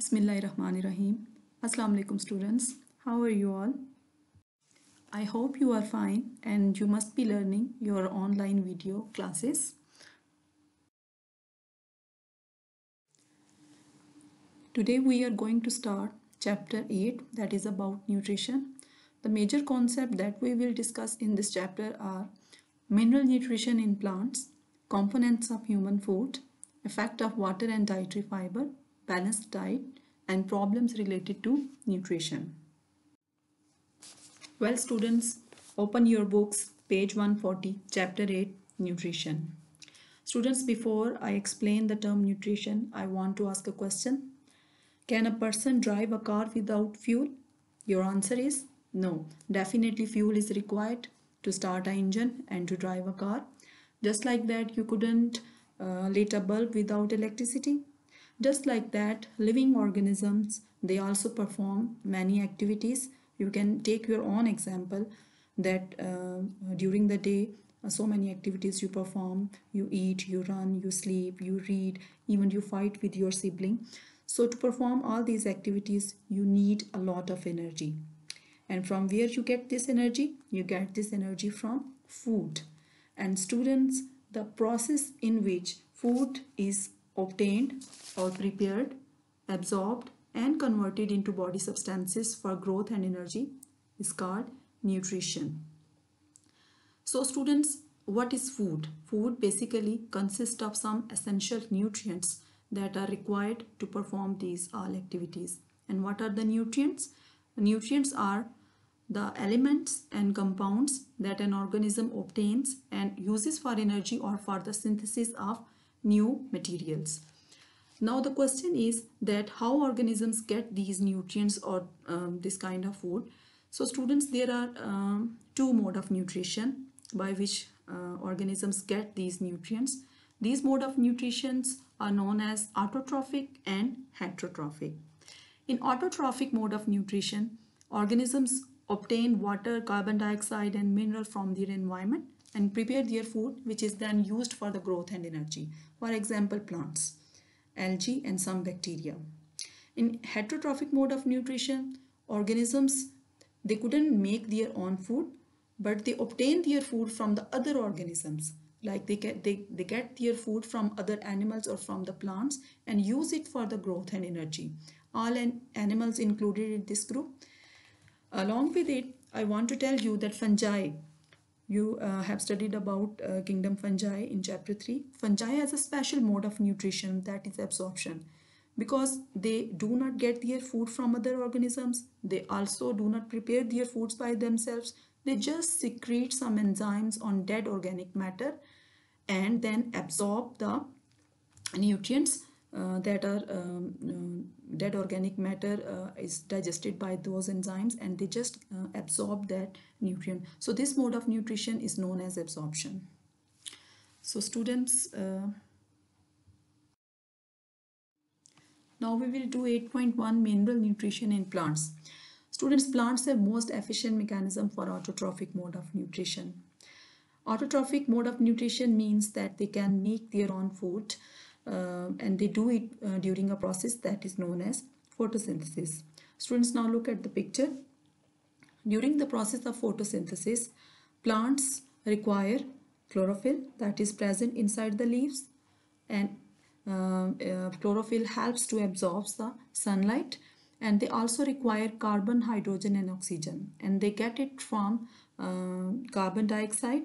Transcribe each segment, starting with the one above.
Bismillahirrahmanirrahim. Assalamu alaikum students. How are you all? I hope you are fine and you must be learning your online video classes. Today we are going to start chapter 8 that is about nutrition. The major concept that we will discuss in this chapter are mineral nutrition in plants, components of human food, effect of water and dietary fiber, balanced diet and problems related to nutrition. Well students, open your books page 140 chapter 8 nutrition. Students before I explain the term nutrition I want to ask a question. Can a person drive a car without fuel? Your answer is no. Definitely fuel is required to start an engine and to drive a car. Just like that you couldn't uh, a bulb without electricity just like that, living organisms, they also perform many activities. You can take your own example that uh, during the day, uh, so many activities you perform. You eat, you run, you sleep, you read, even you fight with your sibling. So to perform all these activities, you need a lot of energy. And from where you get this energy? You get this energy from food. And students, the process in which food is obtained or prepared, absorbed and converted into body substances for growth and energy is called nutrition. So students, what is food? Food basically consists of some essential nutrients that are required to perform these all activities. And what are the nutrients? nutrients are the elements and compounds that an organism obtains and uses for energy or for the synthesis of new materials. Now the question is that how organisms get these nutrients or um, this kind of food. So students there are um, two mode of nutrition by which uh, organisms get these nutrients. These mode of nutritions are known as autotrophic and heterotrophic. In autotrophic mode of nutrition, organisms obtain water, carbon dioxide and mineral from their environment and prepare their food which is then used for the growth and energy. For example, plants, algae and some bacteria. In heterotrophic mode of nutrition, organisms, they couldn't make their own food, but they obtain their food from the other organisms. Like they get, they, they get their food from other animals or from the plants and use it for the growth and energy. All an, animals included in this group. Along with it, I want to tell you that fungi you uh, have studied about uh, kingdom fungi in chapter 3. Fungi has a special mode of nutrition that is absorption. Because they do not get their food from other organisms, they also do not prepare their foods by themselves. They just secrete some enzymes on dead organic matter and then absorb the nutrients uh, that are um, uh, organic matter uh, is digested by those enzymes and they just absorb that nutrient. So this mode of nutrition is known as absorption. So students, now we will do 8.1 mineral nutrition in plants. Students, plants have most efficient mechanism for autotrophic mode of nutrition. Autotrophic mode of nutrition means that they can make their own food um, and they do it uh, during a process that is known as photosynthesis. Students now look at the picture. During the process of photosynthesis, plants require chlorophyll that is present inside the leaves and uh, uh, chlorophyll helps to absorb the sunlight and they also require carbon, hydrogen and oxygen and they get it from uh, carbon dioxide.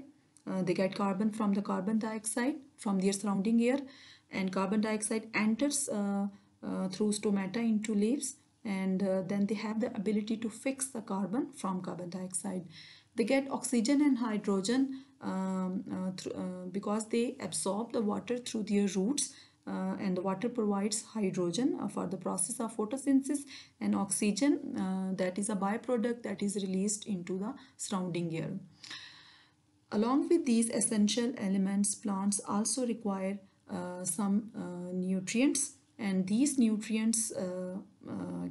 Uh, they get carbon from the carbon dioxide from their surrounding air and carbon dioxide enters uh, uh, through stomata into leaves and uh, then they have the ability to fix the carbon from carbon dioxide. They get oxygen and hydrogen um, uh, th uh, because they absorb the water through their roots uh, and the water provides hydrogen for the process of photosynthesis and oxygen that is a byproduct that is released into the surrounding air. Along with these essential elements, plants also require uh, some uh, nutrients and these nutrients uh,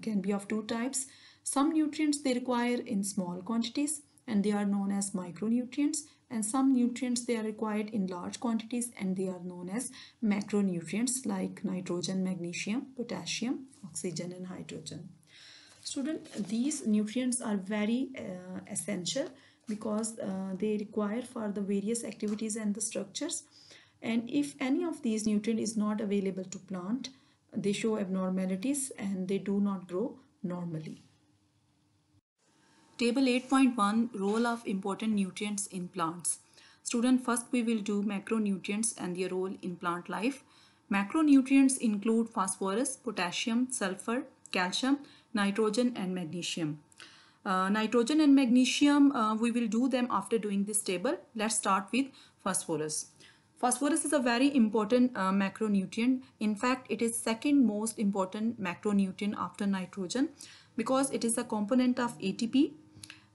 can be of two types. Some nutrients they require in small quantities and they are known as micronutrients and some nutrients they are required in large quantities and they are known as macronutrients like nitrogen, magnesium, potassium, oxygen and hydrogen. Student, these nutrients are very uh, essential because uh, they require for the various activities and the structures and if any of these nutrient is not available to plant they show abnormalities and they do not grow normally. Table 8.1 Role of important nutrients in plants. Student first we will do macronutrients and their role in plant life. Macronutrients include phosphorus, potassium, sulfur, calcium, nitrogen and magnesium. Uh, nitrogen and magnesium uh, we will do them after doing this table. Let's start with phosphorus. Phosphorus is a very important uh, macronutrient. In fact, it is second most important macronutrient after nitrogen because it is a component of ATP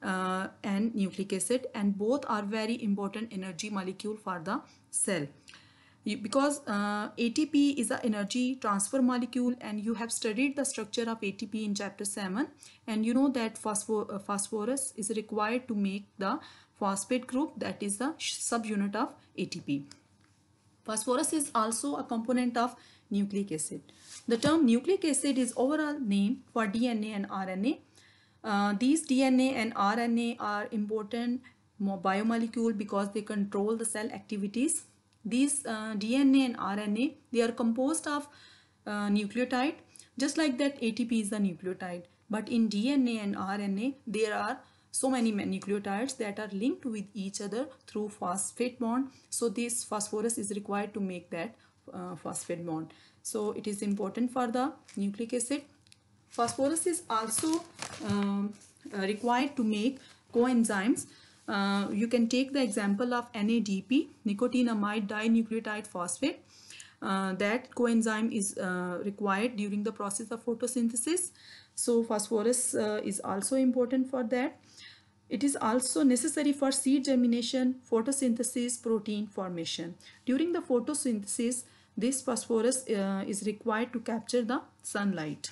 uh, and nucleic acid and both are very important energy molecule for the cell because uh, ATP is an energy transfer molecule and you have studied the structure of ATP in chapter 7 and you know that phosphor uh, phosphorus is required to make the phosphate group that is the subunit of ATP. Phosphorus is also a component of nucleic acid. The term nucleic acid is overall name for DNA and RNA. Uh, these DNA and RNA are important biomolecule because they control the cell activities. These uh, DNA and RNA, they are composed of uh, nucleotide. Just like that ATP is a nucleotide. But in DNA and RNA, there are so many nucleotides that are linked with each other through phosphate bond so this phosphorus is required to make that uh, phosphate bond so it is important for the nucleic acid phosphorus is also um, uh, required to make coenzymes uh, you can take the example of NADP nicotinamide dinucleotide phosphate uh, that coenzyme is uh, required during the process of photosynthesis. So phosphorus uh, is also important for that. It is also necessary for seed germination, photosynthesis, protein formation. During the photosynthesis, this phosphorus uh, is required to capture the sunlight.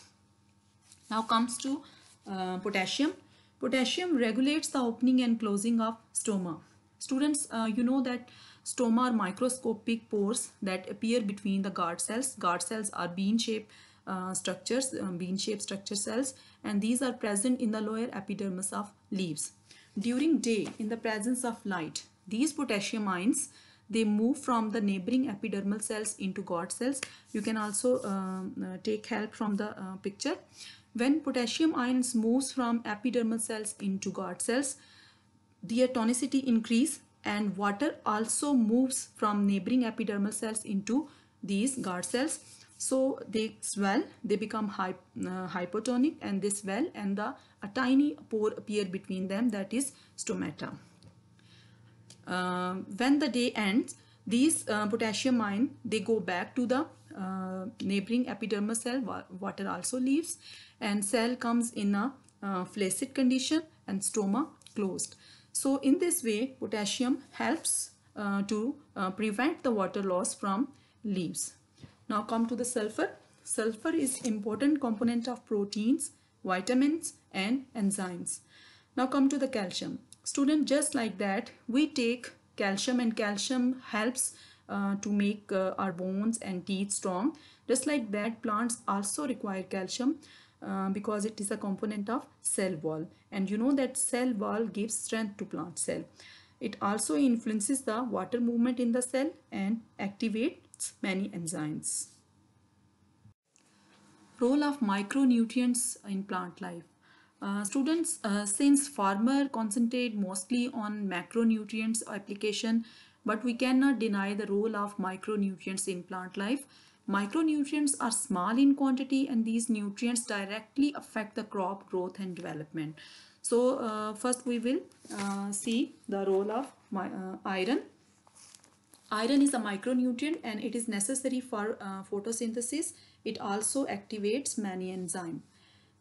Now comes to uh, potassium. Potassium regulates the opening and closing of stoma. Students, uh, you know that stoma are microscopic pores that appear between the guard cells. Guard cells are bean-shaped uh, structures, um, bean-shaped structure cells and these are present in the lower epidermis of leaves during day in the presence of light these potassium ions they move from the neighboring epidermal cells into god cells you can also uh, uh, take help from the uh, picture when potassium ions moves from epidermal cells into god cells their tonicity increase and water also moves from neighboring epidermal cells into these guard cells so they swell they become hy uh, hypotonic and they swell and the a tiny pore appear between them that is stomata uh, when the day ends these uh, potassium ion they go back to the uh, neighboring epidermal cell water also leaves and cell comes in a uh, flaccid condition and stoma closed so in this way potassium helps uh, to prevent the water loss from leaves now come to the sulfur. Sulfur is important component of proteins, vitamins and enzymes. Now come to the calcium. Student just like that we take calcium and calcium helps uh, to make uh, our bones and teeth strong. Just like that plants also require calcium uh, because it is a component of cell wall and you know that cell wall gives strength to plant cell. It also influences the water movement in the cell and activate many enzymes. Role of micronutrients in plant life. Uh, students, uh, since farmer concentrate mostly on macronutrients application, but we cannot deny the role of micronutrients in plant life. Micronutrients are small in quantity and these nutrients directly affect the crop growth and development. So uh, first we will uh, see the role of my, uh, iron Iron is a micronutrient and it is necessary for uh, photosynthesis. It also activates many enzyme.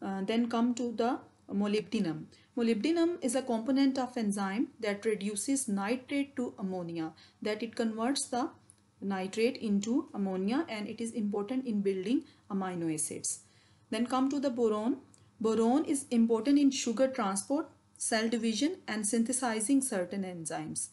Uh, then come to the molybdenum. Molybdenum is a component of enzyme that reduces nitrate to ammonia. That it converts the nitrate into ammonia and it is important in building amino acids. Then come to the boron. Boron is important in sugar transport, cell division and synthesizing certain enzymes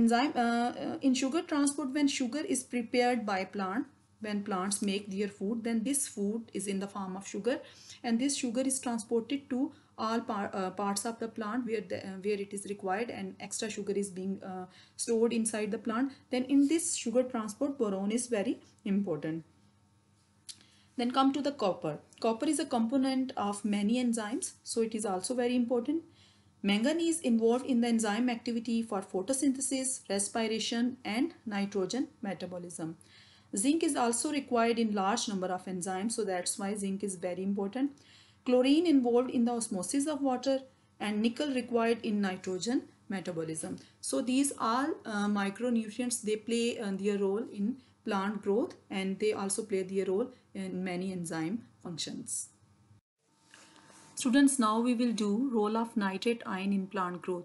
enzyme uh, uh, in sugar transport when sugar is prepared by plant when plants make their food then this food is in the form of sugar and this sugar is transported to all par, uh, parts of the plant where the, uh, where it is required and extra sugar is being uh, stored inside the plant then in this sugar transport boron is very important then come to the copper copper is a component of many enzymes so it is also very important Manganese involved in the enzyme activity for photosynthesis, respiration and nitrogen metabolism. Zinc is also required in large number of enzymes so that's why zinc is very important. Chlorine involved in the osmosis of water and nickel required in nitrogen metabolism. So these are uh, micronutrients they play uh, their role in plant growth and they also play their role in many enzyme functions. Students, now we will do role of nitrate ion in plant growth.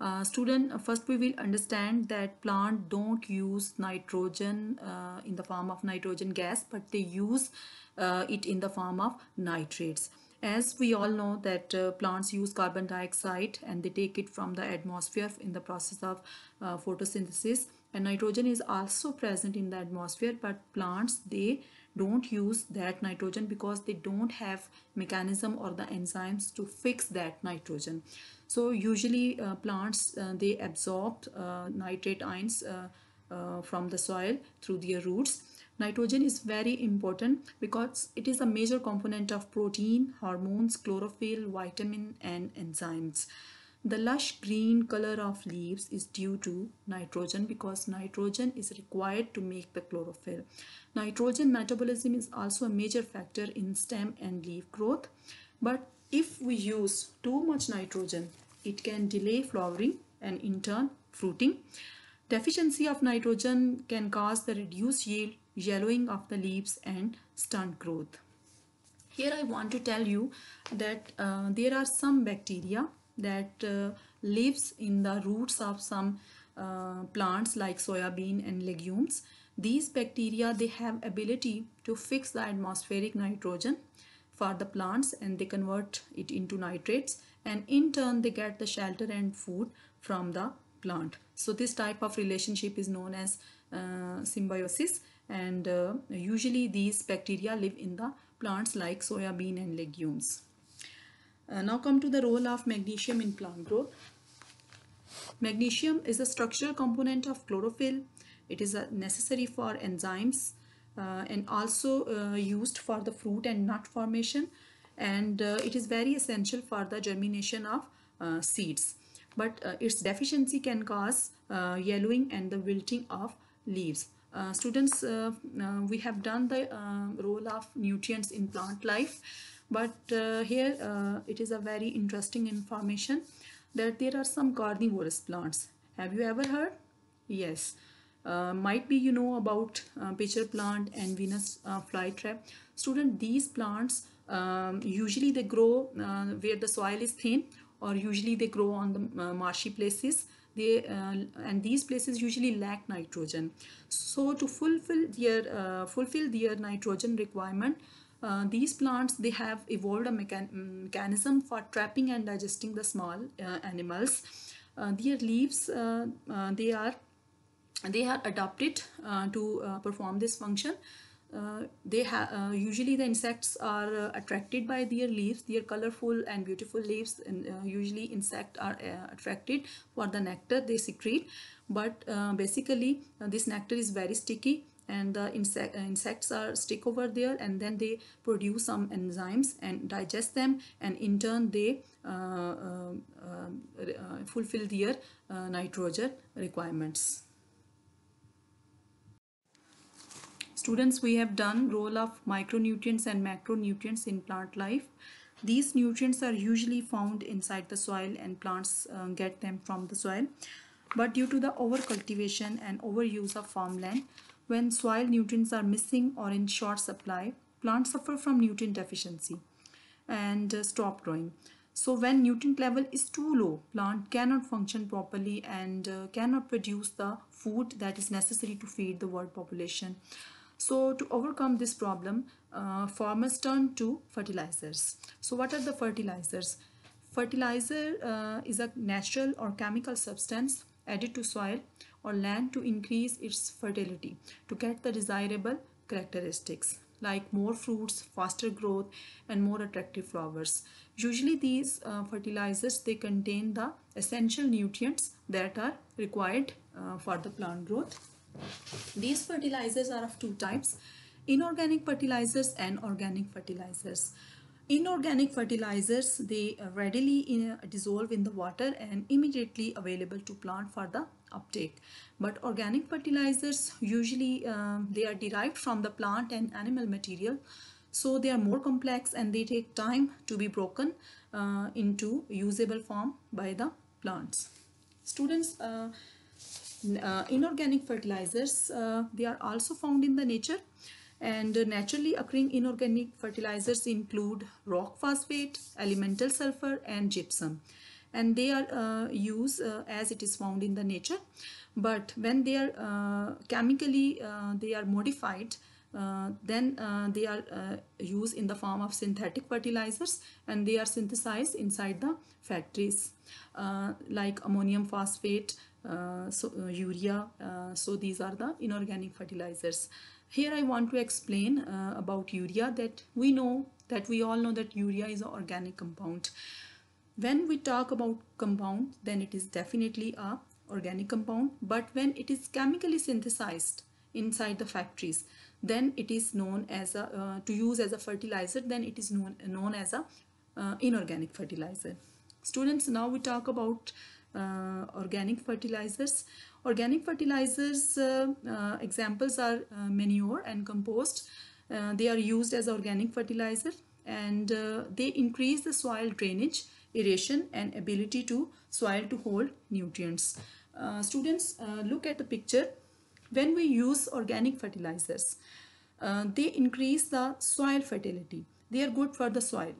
Uh, student, uh, first we will understand that plant don't use nitrogen uh, in the form of nitrogen gas, but they use uh, it in the form of nitrates. As we all know that uh, plants use carbon dioxide and they take it from the atmosphere in the process of uh, photosynthesis and nitrogen is also present in the atmosphere but plants they don't use that nitrogen because they don't have mechanism or the enzymes to fix that nitrogen so usually uh, plants uh, they absorb uh, nitrate ions uh, uh, from the soil through their roots nitrogen is very important because it is a major component of protein hormones chlorophyll vitamin and enzymes the lush green color of leaves is due to nitrogen because nitrogen is required to make the chlorophyll. Nitrogen metabolism is also a major factor in stem and leaf growth. But if we use too much nitrogen, it can delay flowering and in turn fruiting. Deficiency of nitrogen can cause the reduced yield, yellowing of the leaves and stunt growth. Here I want to tell you that uh, there are some bacteria that uh, lives in the roots of some uh, plants like bean and legumes. These bacteria, they have ability to fix the atmospheric nitrogen for the plants and they convert it into nitrates and in turn they get the shelter and food from the plant. So this type of relationship is known as uh, symbiosis and uh, usually these bacteria live in the plants like soya bean and legumes. Uh, now come to the role of magnesium in plant growth. Magnesium is a structural component of chlorophyll. It is uh, necessary for enzymes uh, and also uh, used for the fruit and nut formation and uh, it is very essential for the germination of uh, seeds. But its deficiency can cause yellowing and the wilting of leaves. students, we have done the role of nutrients in plant life but uh, here uh, it is a very interesting information that there are some carnivorous plants have you ever heard yes uh, might be you know about uh, pitcher plant and venus uh, flytrap student these plants um, usually they grow uh, where the soil is thin or usually they grow on the marshy places they and these places usually lack nitrogen so to fulfill their fulfill their nitrogen requirement uh, these plants, they have evolved a mechan mm, mechanism for trapping and digesting the small uh, animals. Uh, their leaves, uh, uh, they are they are adapted to perform this function. they have usually the insects are attracted by their leaves, their colorful and beautiful leaves. And usually, insects are attracted for the nectar they secrete. But basically, this nectar is very sticky and the insect, uh, insects are stick over there and then they produce some enzymes and digest them and in turn they uh, uh, uh, uh fulfill their nitrogen requirements. Students, we have done role of micronutrients and macronutrients in plant life. These nutrients are usually found inside the soil and plants uh, get them from the soil. But due to the over cultivation and overuse of farmland, when soil nutrients are missing or in short supply, plants suffer from nutrient deficiency and uh, stop growing. So when nutrient level is too low, plant cannot function properly and uh, cannot produce the food that is necessary to feed the world population. So to overcome this problem, uh, farmers turn to fertilizers. So what are the fertilizers? Fertilizer uh, is a natural or chemical substance added to soil or land to increase its fertility to get the desirable characteristics like more fruits, faster growth and more attractive flowers. Usually these uh, fertilizers they contain the essential nutrients that are required uh, for the plant growth. These fertilizers are of two types inorganic fertilizers and organic fertilizers. Inorganic fertilizers, they readily in, uh, dissolve in the water and immediately available to plant for the uptake. But organic fertilizers usually um, they are derived from the plant and animal material. So they are more complex and they take time to be broken uh, into usable form by the plants. Students, uh, uh inorganic fertilizers, uh, they are also found in the nature and naturally occurring inorganic fertilizers include rock phosphate, elemental sulfur and gypsum and they are uh, used uh, as it is found in the nature but when they are uh, chemically uh, they are modified uh, then uh, they are used in the form of synthetic fertilizers and they are synthesized inside the factories like ammonium phosphate so urea so these are the inorganic fertilizers here i want to explain about urea that we know that we all know that urea is an organic compound when we talk about compound, then it is definitely a organic compound. But when it is chemically synthesized inside the factories, then it is known as a, uh, to use as a fertilizer, then it is known, known as a uh, inorganic fertilizer. Students, now we talk about uh, organic fertilizers. Organic fertilizers uh, uh, examples are uh, manure and compost. they are used as organic fertilizer and they increase the soil drainage aeration and ability to soil to hold nutrients. Uh, students, uh, look at the picture. When we use organic fertilizers, uh, they increase the soil fertility. They are good for the soil.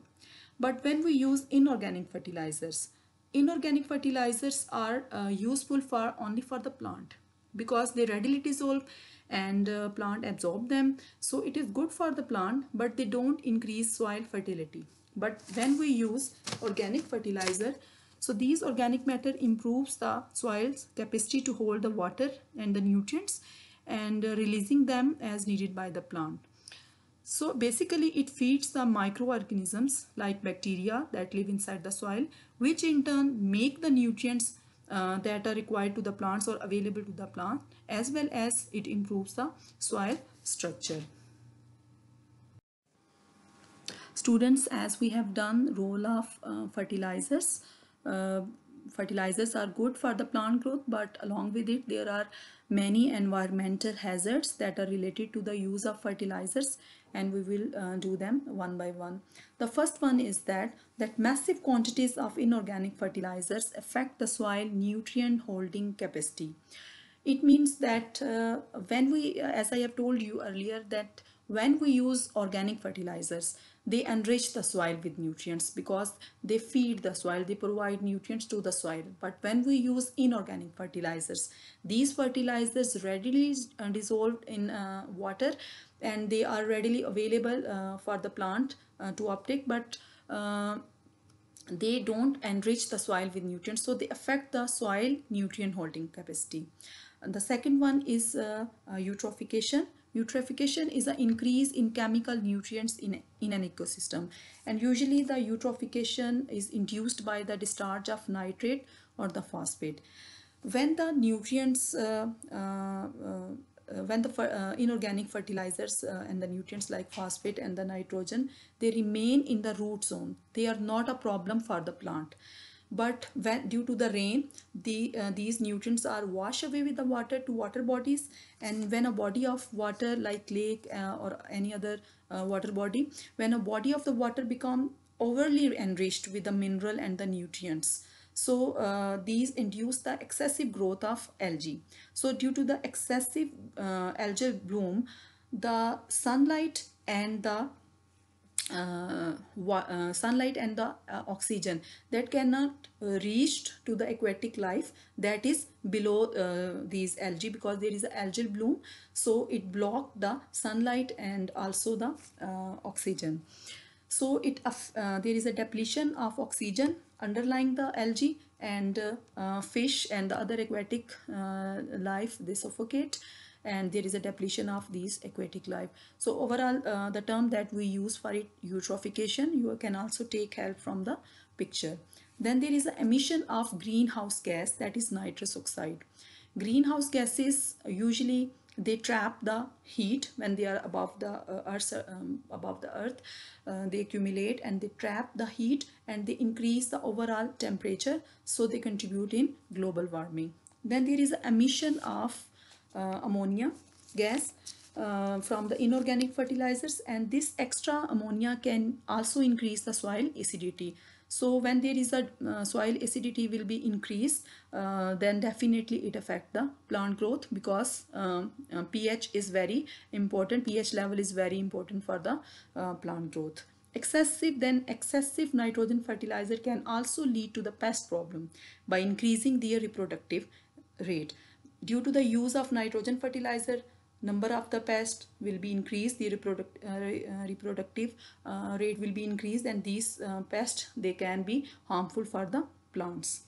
But when we use inorganic fertilizers, inorganic fertilizers are uh, useful for only for the plant because they readily dissolve and uh, plant absorb them so it is good for the plant but they don't increase soil fertility but when we use organic fertilizer, so these organic matter improves the soil's capacity to hold the water and the nutrients and uh, releasing them as needed by the plant. So basically it feeds the microorganisms like bacteria that live inside the soil which in turn make the nutrients uh, that are required to the plants or available to the plant as well as it improves the soil structure students as we have done role of uh, fertilizers uh, fertilizers are good for the plant growth but along with it there are many environmental hazards that are related to the use of fertilizers and we will uh, do them one by one. The first one is that that massive quantities of inorganic fertilizers affect the soil nutrient holding capacity. It means that uh, when we uh, as I have told you earlier that when we use organic fertilizers they enrich the soil with nutrients because they feed the soil they provide nutrients to the soil but when we use inorganic fertilizers these fertilizers readily uh, dissolved in uh, water and they are readily available uh, for the plant uh, to uptake but uh, they don't enrich the soil with nutrients so they affect the soil nutrient holding capacity and the second one is uh, eutrophication Eutrophication is an increase in chemical nutrients in, in an ecosystem and usually the eutrophication is induced by the discharge of nitrate or the phosphate. When the nutrients, uh, uh, uh, when the uh, inorganic fertilizers uh, and the nutrients like phosphate and the nitrogen, they remain in the root zone. They are not a problem for the plant but when due to the rain the uh, these nutrients are washed away with the water to water bodies and when a body of water like lake uh, or any other uh, water body when a body of the water become overly enriched with the mineral and the nutrients so uh, these induce the excessive growth of algae so due to the excessive uh, algae bloom the sunlight and the uh, uh, sunlight and the uh, oxygen that cannot uh, reach to the aquatic life that is below uh, these algae because there is an algal bloom so it block the sunlight and also the uh, oxygen so it there is a depletion of oxygen underlying the algae and fish and the other aquatic life they suffocate and there is a depletion of these aquatic life. So overall, uh, the term that we use for it, eutrophication, you can also take help from the picture. Then there is the emission of greenhouse gas that is nitrous oxide. Greenhouse gases uh, usually they trap the heat when they are above the uh, earth, um, above the earth uh, they accumulate and they trap the heat and they increase the overall temperature so they contribute in global warming then there is emission of uh, ammonia gas uh, from the inorganic fertilizers and this extra ammonia can also increase the soil acidity so when there is a uh, soil acidity will be increased uh, then definitely it affect the plant growth because um, uh, ph is very important ph level is very important for the uh, plant growth excessive then excessive nitrogen fertilizer can also lead to the pest problem by increasing their reproductive rate Due to the use of nitrogen fertilizer, number of the pest will be increased, the reproduct, uh, uh, reproductive uh, rate will be increased and these uh, pests, they can be harmful for the plants.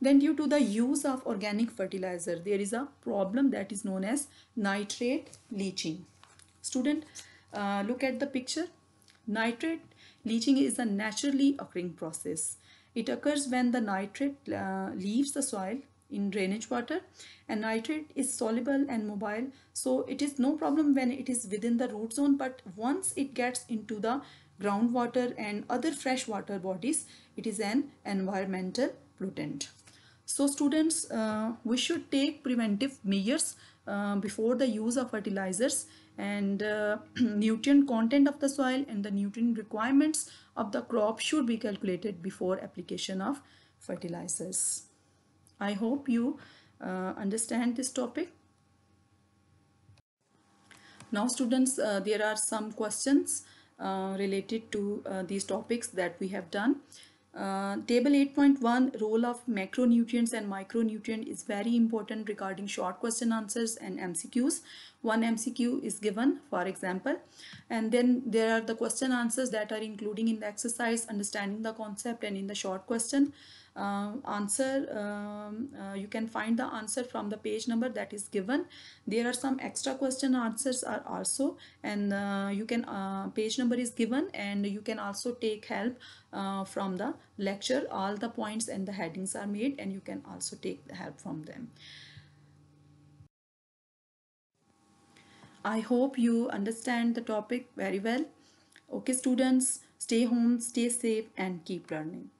Then due to the use of organic fertilizer, there is a problem that is known as nitrate leaching. Student, uh, look at the picture. Nitrate leaching is a naturally occurring process. It occurs when the nitrate uh, leaves the soil in drainage water and nitrate is soluble and mobile so it is no problem when it is within the root zone but once it gets into the groundwater and other freshwater bodies it is an environmental pollutant so students uh, we should take preventive measures uh, before the use of fertilizers and uh, nutrient content of the soil and the nutrient requirements of the crop should be calculated before application of fertilizers. I hope you uh, understand this topic. Now students, uh, there are some questions uh, related to uh, these topics that we have done. Uh, table 8.1 role of macronutrients and micronutrient is very important regarding short question answers and MCQs. One MCQ is given for example and then there are the question answers that are including in the exercise understanding the concept and in the short question uh, answer um, uh, you can find the answer from the page number that is given there are some extra question answers are also and uh, you can uh, page number is given and you can also take help uh, from the lecture all the points and the headings are made and you can also take the help from them I hope you understand the topic very well. Okay students, stay home, stay safe and keep learning.